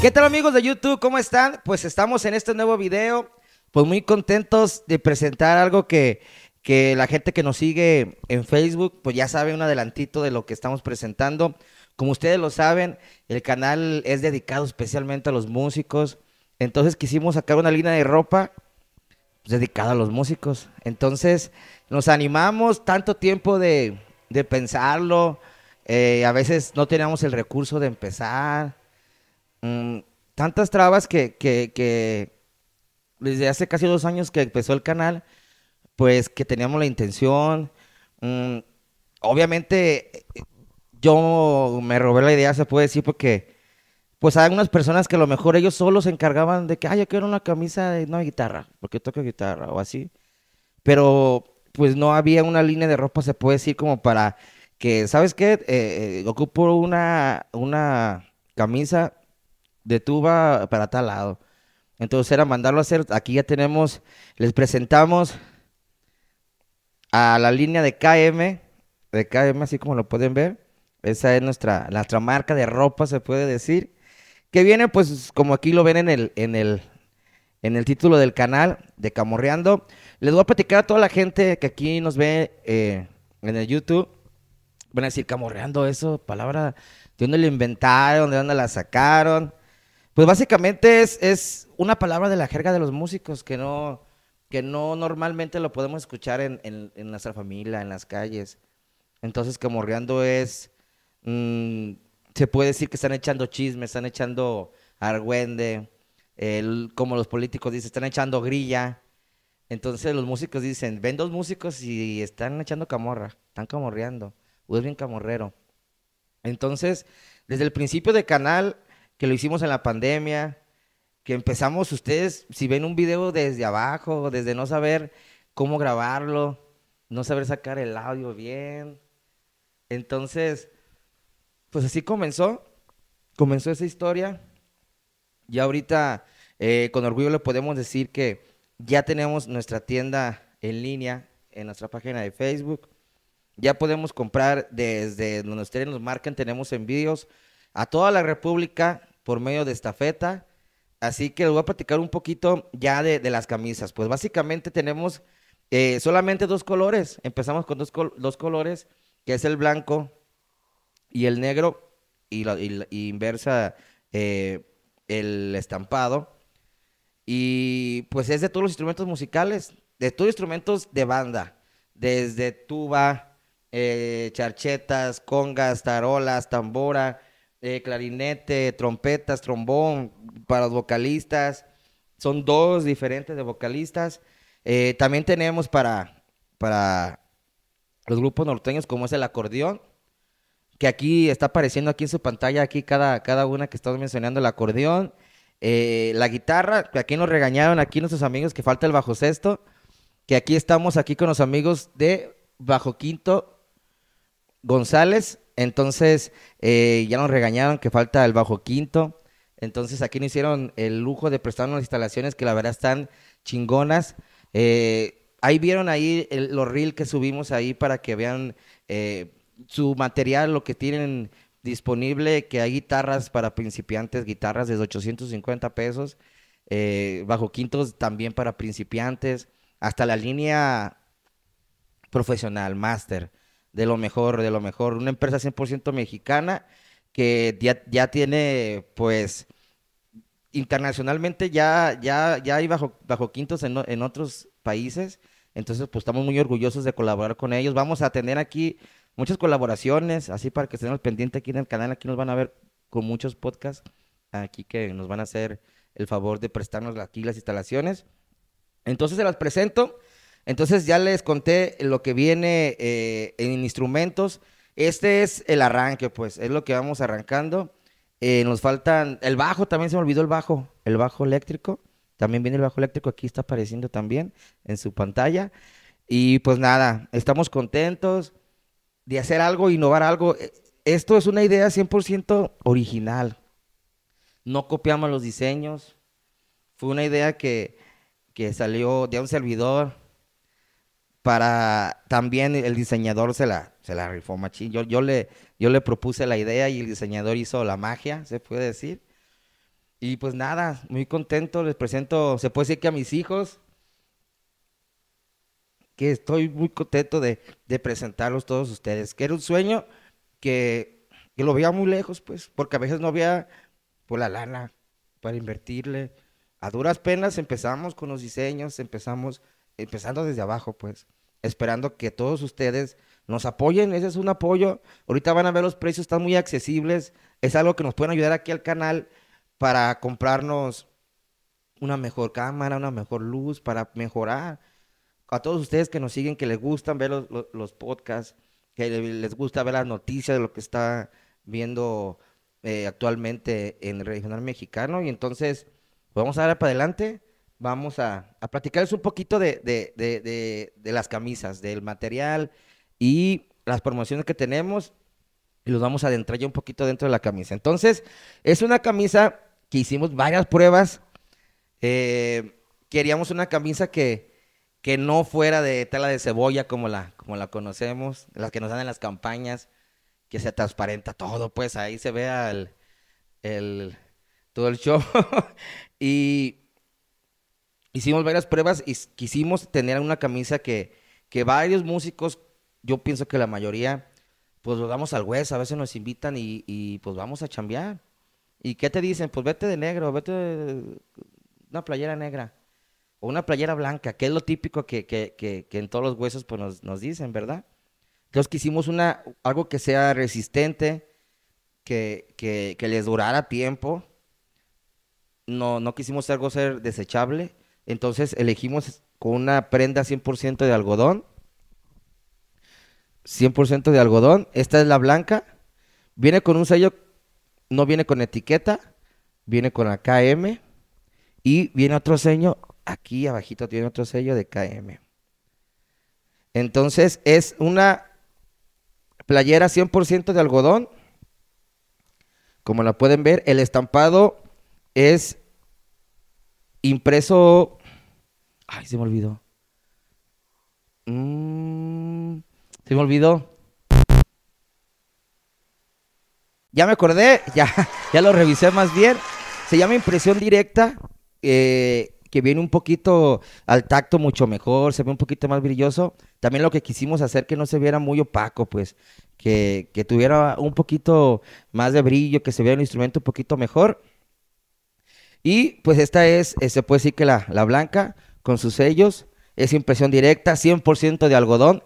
¿Qué tal amigos de YouTube? ¿Cómo están? Pues estamos en este nuevo video, pues muy contentos de presentar algo que, que la gente que nos sigue en Facebook, pues ya sabe un adelantito de lo que estamos presentando. Como ustedes lo saben, el canal es dedicado especialmente a los músicos, entonces quisimos sacar una línea de ropa pues, dedicada a los músicos. Entonces nos animamos tanto tiempo de, de pensarlo, eh, a veces no teníamos el recurso de empezar. Mm, tantas trabas que, desde hace casi dos años que empezó el canal, pues que teníamos la intención. Mm, obviamente yo me robé la idea, se puede decir, porque pues hay algunas personas que a lo mejor ellos solo se encargaban de que, ay, yo quiero una camisa de no, guitarra, porque toco guitarra o así. Pero pues no había una línea de ropa, se puede decir, como para que, ¿sabes qué? Eh, eh, ocupo una, una camisa de Tuba para tal lado. Entonces era mandarlo a hacer. Aquí ya tenemos, les presentamos a la línea de KM, de KM, así como lo pueden ver. Esa es nuestra, marca de ropa, se puede decir. Que viene, pues, como aquí lo ven en el, en el, en el título del canal de Camorreando. Les voy a platicar a toda la gente que aquí nos ve eh, en el YouTube. Van a decir, Camorreando, eso, palabra, ¿de dónde lo inventaron? ¿De dónde la sacaron? Pues básicamente es, es una palabra de la jerga de los músicos que no, que no normalmente lo podemos escuchar en, en, nuestra familia, en las calles. Entonces, camorreando es, mm, se puede decir que están echando chisme, están echando argüende, el, como los políticos dicen, están echando grilla. Entonces los músicos dicen, ven dos músicos y están echando camorra, están camorreando, o es bien camorrero. Entonces, desde el principio de canal que lo hicimos en la pandemia, que empezamos ustedes, si ven un video desde abajo, desde no saber cómo grabarlo, no saber sacar el audio bien. Entonces, pues así comenzó, comenzó esa historia. Y ahorita, eh, con orgullo le podemos decir que ya tenemos nuestra tienda en línea en nuestra página de Facebook. Ya podemos comprar desde donde ustedes nos marquen, tenemos envíos a toda la República por medio de estafeta. Así que les voy a platicar un poquito ya de, las camisas. Pues básicamente tenemos eh, solamente dos colores. Empezamos con dos, colores, que es el blanco y el negro, y, la, inversa eh, el estampado. Y pues es de todos los instrumentos musicales, de todos los instrumentos de banda, desde tuba, eh, charchetas, congas, tarolas, tambora, eh, clarinete, trompetas, trombón, para los vocalistas. Son dos diferentes de vocalistas. Eh, también tenemos para, para los grupos norteños como es el acordeón, que aquí está apareciendo aquí en su pantalla, aquí cada, cada una que estamos mencionando, el acordeón, eh, la guitarra, que aquí nos regañaron, aquí nuestros amigos que falta el bajo sexto, que aquí estamos aquí con los amigos de Bajo Quinto González, entonces, eh, ya nos regañaron que falta el bajo quinto. Entonces, aquí nos hicieron el lujo de prestar unas instalaciones que la verdad están chingonas. Eh, ahí vieron ahí los reels que subimos ahí para que vean eh, su material, lo que tienen disponible, que hay guitarras para principiantes, guitarras desde 850 pesos, bajo quintos también para principiantes, hasta la línea profesional, máster de lo mejor, de lo mejor. Una empresa 100% mexicana que ya, tiene, pues, internacionalmente ya, ya, ya hay bajo, bajo quintos en, en otros países. Entonces, pues estamos muy orgullosos de colaborar con ellos. Vamos a tener aquí muchas colaboraciones, así para que estén al pendiente aquí en el canal. Aquí nos van a ver con muchos podcasts, aquí que nos van a hacer el favor de prestarnos aquí las instalaciones. Entonces, se las presento. Entonces ya les conté lo que viene eh, en instrumentos. Este es el arranque, pues, es lo que vamos arrancando. Eh, nos faltan, el bajo también se me olvidó el bajo, el bajo eléctrico. También viene el bajo eléctrico, aquí está apareciendo también en su pantalla. Y pues nada, estamos contentos de hacer algo, innovar algo. E, esto es una idea 100% original. No copiamos los diseños. Fue una idea que, que salió de un servidor para también el diseñador se la, se la rifó machín. Yo, yo, le, yo le propuse la idea y el diseñador hizo la magia, se puede decir. Y pues nada, muy contento, les presento, se puede decir que a mis hijos, que estoy muy contento de, de presentarlos todos ustedes, que era un sueño que, que lo veía muy lejos, pues, porque a veces no había por pues, la lana para invertirle. A duras penas empezamos con los diseños, empezamos empezando desde abajo, pues, esperando que todos ustedes nos apoyen, ese es un apoyo. Ahorita van a ver los precios, están muy accesibles, es algo que nos pueden ayudar aquí al canal para comprarnos una mejor cámara, una mejor luz, para mejorar. A todos ustedes que nos siguen, que les gustan ver los, los, podcasts, que les gusta ver las noticias de lo que está viendo eh, actualmente en el regional mexicano. Y entonces, vamos a dar para adelante vamos a, a platicarles un poquito de, las camisas, del material y las promociones que tenemos. Y los vamos a adentrar ya un poquito dentro de la camisa. Entonces, es una camisa que hicimos varias pruebas. Eh, queríamos una camisa que, no fuera de tela de cebolla como la, como la conocemos, las que nos dan en las campañas, que se transparenta todo, pues ahí se vea el, todo el show. y hicimos varias pruebas y quisimos tener una camisa que, varios músicos, yo pienso que la mayoría, pues lo damos al hueso, a veces nos invitan y, pues vamos a chambear. ¿Y qué te dicen? Pues vete de negro, vete de una playera negra o una playera blanca, que es lo típico que, en todos los huesos pues nos, dicen, ¿verdad? Entonces quisimos una, algo que sea resistente, que, les durara tiempo. No, no quisimos algo ser desechable entonces elegimos con una prenda 100% de algodón. 100% de algodón. Esta es la blanca. Viene con un sello, no viene con etiqueta, viene con la KM. Y viene otro sello, aquí abajito tiene otro sello de KM. Entonces es una playera 100% de algodón. Como la pueden ver, el estampado es impreso Ay, se me olvidó. Mm. se me olvidó. Ya me acordé, ya, ya lo revisé más bien. Se llama impresión directa, eh, que viene un poquito al tacto mucho mejor, se ve un poquito más brilloso. También lo que quisimos hacer que no se viera muy opaco, pues, que, tuviera un poquito más de brillo, que se viera el instrumento un poquito mejor. Y pues esta es, eh, se puede decir que la, la blanca, con sus sellos. Es impresión directa, 100% de algodón.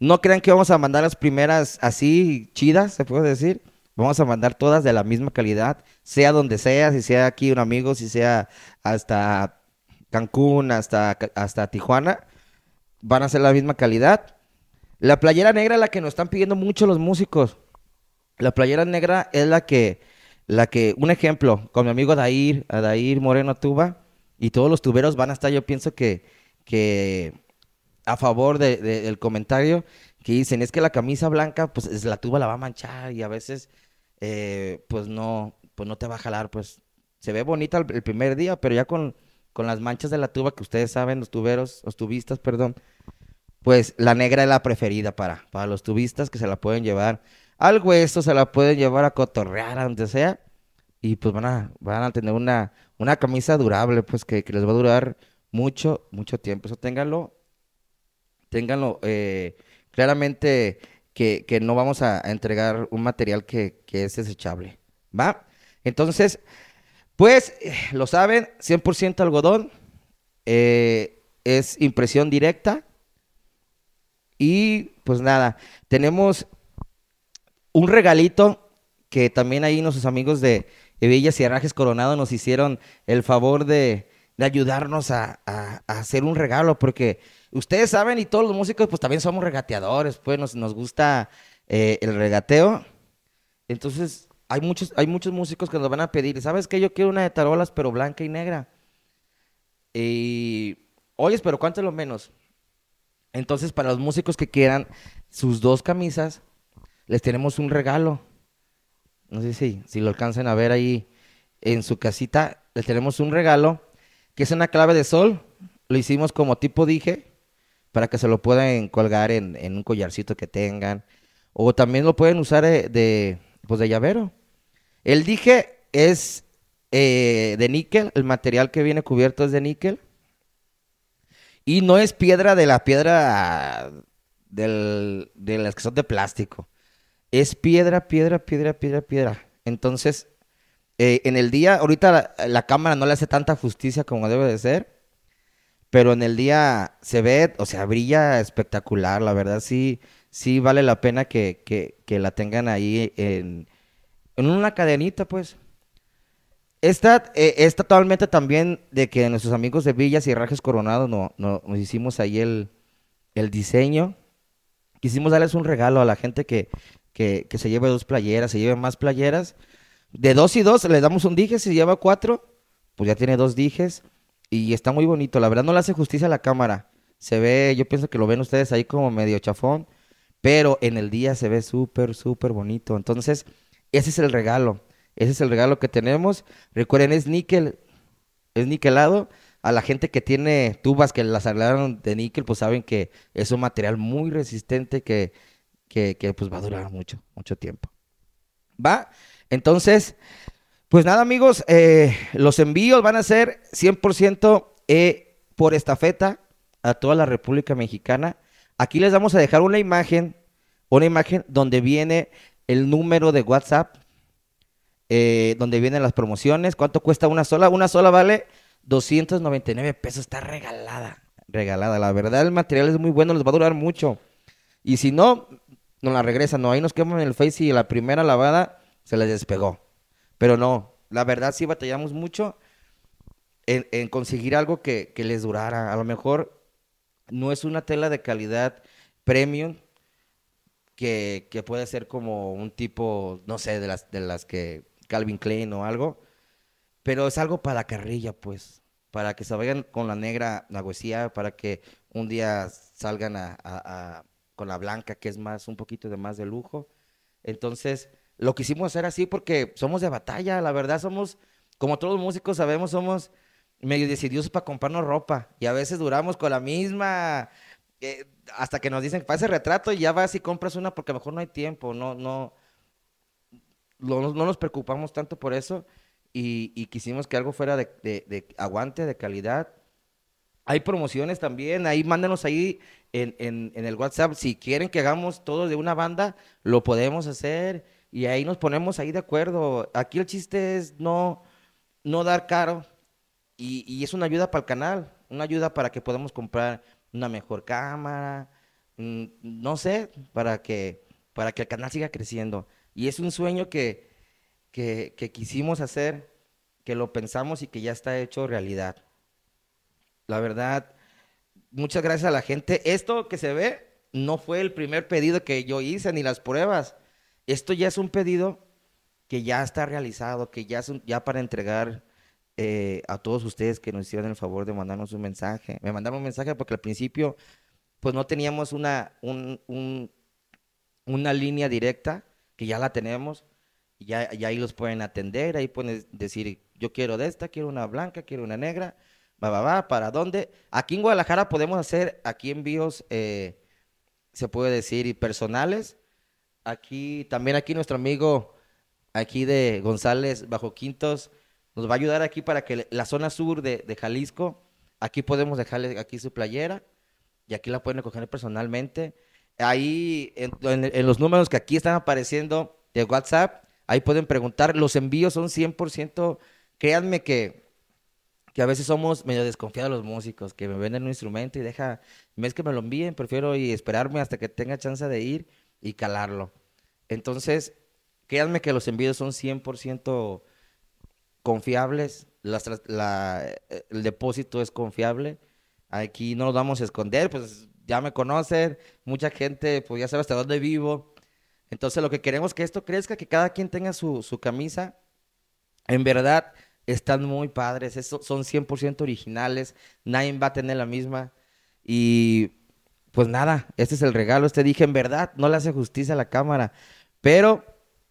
No crean que vamos a mandar las primeras así chidas, se puede decir. Vamos a mandar todas de la misma calidad, sea donde sea, si sea aquí un amigo, si sea hasta Cancún, hasta, hasta Tijuana. Van a ser la misma calidad. La playera negra es la que nos están pidiendo mucho los músicos. La playera negra es la que, la que, un ejemplo, con mi amigo Adair, Adair Moreno Tuba, y todos los tuberos van a estar, yo pienso que, que a favor del comentario que dicen, es que la camisa blanca, pues la tuba la va a manchar y a veces, eh, pues no, pues no te va a jalar, pues se ve bonita el, primer día, pero ya con, con, las manchas de la tuba que ustedes saben, los tuberos, los tubistas, perdón, pues la negra es la preferida para, para los tubistas que se la pueden llevar algo hueso, se la pueden llevar a cotorrear, a donde sea, y pues van a, van a tener una, camisa durable, pues que, les va a durar mucho, mucho tiempo. Eso ténganlo, ténganlo eh, claramente que, no vamos a, entregar un material que, es desechable, ¿va? Entonces, pues eh, lo saben, 100% algodón, eh, es impresión directa y pues nada, tenemos un regalito que también ahí nuestros amigos de que y Arrajes Coronado nos hicieron el favor de, ayudarnos a, hacer un regalo, porque ustedes saben y todos los músicos pues también somos regateadores, pues nos, gusta eh, el regateo. Entonces hay muchos, hay muchos músicos que nos van a pedir, ¿sabes qué? Yo quiero una de tarolas, pero blanca y negra. Y, oyes, pero ¿cuánto es lo menos? Entonces, para los músicos que quieran sus dos camisas, les tenemos un regalo. No sé si, lo alcancen a ver ahí en su casita. Les tenemos un regalo que es una clave de sol. Lo hicimos como tipo dije para que se lo puedan colgar en, un collarcito que tengan. O también lo pueden usar eh, de, pues de llavero. El dije es eh, de níquel. El material que viene cubierto es de níquel. Y no es piedra de la piedra del, de las que son de plástico es piedra, piedra, piedra, piedra, piedra. Entonces, eh, en el día, ahorita la, cámara no le hace tanta justicia como debe de ser, pero en el día se ve, o sea, brilla espectacular, la verdad sí, sí vale la pena que, la tengan ahí en, en, una cadenita, pues. Esta eh, es totalmente también de que nuestros amigos de Villas y Rajes Coronado nos hicimos ahí el, el diseño. Quisimos darles un regalo a la gente que que, se lleve dos playeras, se lleve más playeras. De dos y dos le damos un dije, si lleva cuatro, pues ya tiene dos dijes y está muy bonito. La verdad no le hace justicia a la cámara. Se ve, yo pienso que lo ven ustedes ahí como medio chafón, pero en el día se ve súper, súper bonito. Entonces, ese es el regalo. Ese es el regalo que tenemos. Recuerden, es níquel, es niquelado. A la gente que tiene tubas que las arreglaron de níquel, pues saben que es un material muy resistente que que, pues va a durar mucho, mucho tiempo. ¿Va? Entonces, pues nada amigos, eh, los envíos van a ser 100% eh, por estafeta a toda la República Mexicana. Aquí les vamos a dejar una imagen, una imagen donde viene el número de WhatsApp, eh, donde vienen las promociones, cuánto cuesta una sola. Una sola vale 299 pesos, está regalada, regalada. La verdad el material es muy bueno, les va a durar mucho. Y si no, no la regresan. No, ahí nos queman el Face y la primera lavada se les despegó. Pero no, la verdad sí batallamos mucho en, conseguir algo que, les durara. A lo mejor no es una tela de calidad premium que, que, puede ser como un tipo, no sé, de las, de las que Calvin Klein o algo, pero es algo para la carrilla, pues, para que se vayan con la negra, la para que un día salgan a con la blanca, que es más, un poquito de más de lujo. Entonces, lo quisimos hacer así porque somos de batalla, la verdad, somos, como todos los músicos sabemos, somos medio decididos para comprarnos ropa y a veces duramos con la misma eh, hasta que nos dicen para ese retrato y ya vas y compras una porque a lo mejor no hay tiempo, no, no, no nos preocupamos tanto por eso y, quisimos que algo fuera de, de, aguante, de calidad. Hay promociones también, ahí mándanos ahí en, en, el WhatsApp, si quieren que hagamos todo de una banda, lo podemos hacer y ahí nos ponemos ahí de acuerdo. Aquí el chiste es no, no dar caro y, y es una ayuda para el canal, una ayuda para que podamos comprar una mejor cámara, mm, no sé, para que, para que el canal siga creciendo. Y es un sueño que, que, que quisimos hacer, que lo pensamos y que ya está hecho realidad. La verdad, muchas gracias a la gente. Esto que se ve no fue el primer pedido que yo hice ni las pruebas. Esto ya es un pedido que ya está realizado, que ya, es ya para entregar eh, a todos ustedes que nos hicieron el favor de mandarnos un mensaje. Me mandaron un mensaje porque al principio pues no teníamos una, una línea directa, que ya la tenemos, y ya ahí los pueden atender, ahí pueden decir, yo quiero de esta, quiero una blanca, quiero una negra para dónde. Aquí en Guadalajara podemos hacer, aquí envíos, eh, se puede decir, y personales. Aquí, también aquí nuestro amigo, aquí de González Bajo Quintos, nos va a ayudar aquí para que la zona sur de, Jalisco, aquí podemos dejarle aquí su playera y aquí la pueden recoger personalmente. Ahí, en los números que aquí están apareciendo de WhatsApp, ahí pueden preguntar. Los envíos son 100%, créanme que que a veces somos medio desconfiados los músicos, que me venden un instrumento y deja, es que me lo envíen, prefiero y esperarme hasta que tenga chance de ir y calarlo. Entonces, créanme que los envíos son 100% confiables, el depósito es confiable, aquí no nos vamos a esconder, pues ya me conocen, mucha gente pues ya sabe hasta dónde vivo. Entonces, lo que queremos es que esto crezca, que cada quien tenga su, su camisa. En verdad, están muy padres, son 100% originales, nadie va a tener la misma. Y pues nada, este es el regalo, este dije, en verdad, no le hace justicia a la cámara, pero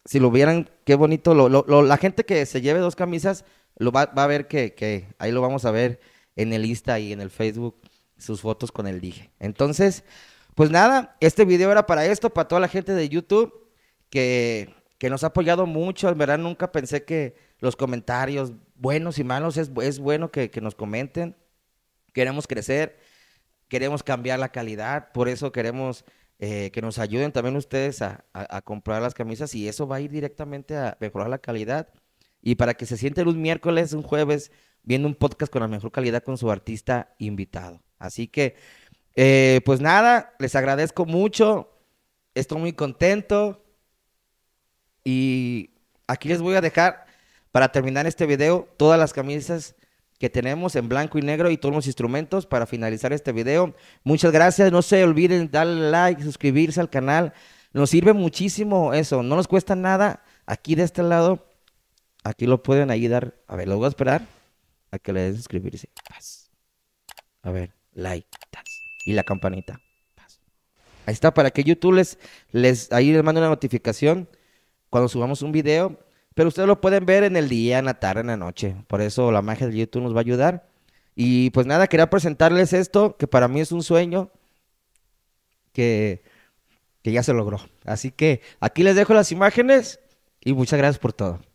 si lo vieran, qué bonito, la gente que se lleve dos camisas lo va, a ver que, ahí lo vamos a ver en el Insta y en el Facebook, sus fotos con el dije. Entonces, pues nada, este video era para esto, para toda la gente de YouTube que, que nos ha apoyado mucho, en verdad nunca pensé que los comentarios, buenos y malos, es, es bueno que, nos comenten. Queremos crecer, queremos cambiar la calidad, por eso queremos eh, que nos ayuden también ustedes a, comprar las camisas y eso va a ir directamente a mejorar la calidad. Y para que se sienten un miércoles, un jueves, viendo un podcast con la mejor calidad con su artista invitado. Así que, eh, pues nada, les agradezco mucho, estoy muy contento y aquí les voy a dejar para terminar este video, todas las camisas que tenemos en blanco y negro y todos los instrumentos para finalizar este video. Muchas gracias, no se olviden darle like, suscribirse al canal. Nos sirve muchísimo eso, no nos cuesta nada. Aquí de este lado, aquí lo pueden ayudar. A ver, lo voy a esperar a que le den suscribirse. A ver, like y la campanita. Ahí está, para que YouTube les, les, ahí les mande una notificación cuando subamos un video pero ustedes lo pueden ver en el día, en la tarde, en la noche. Por eso la magia de YouTube nos va a ayudar. Y pues nada, quería presentarles esto, que para mí es un sueño que ya se logró. Así que aquí les dejo las imágenes y muchas gracias por todo.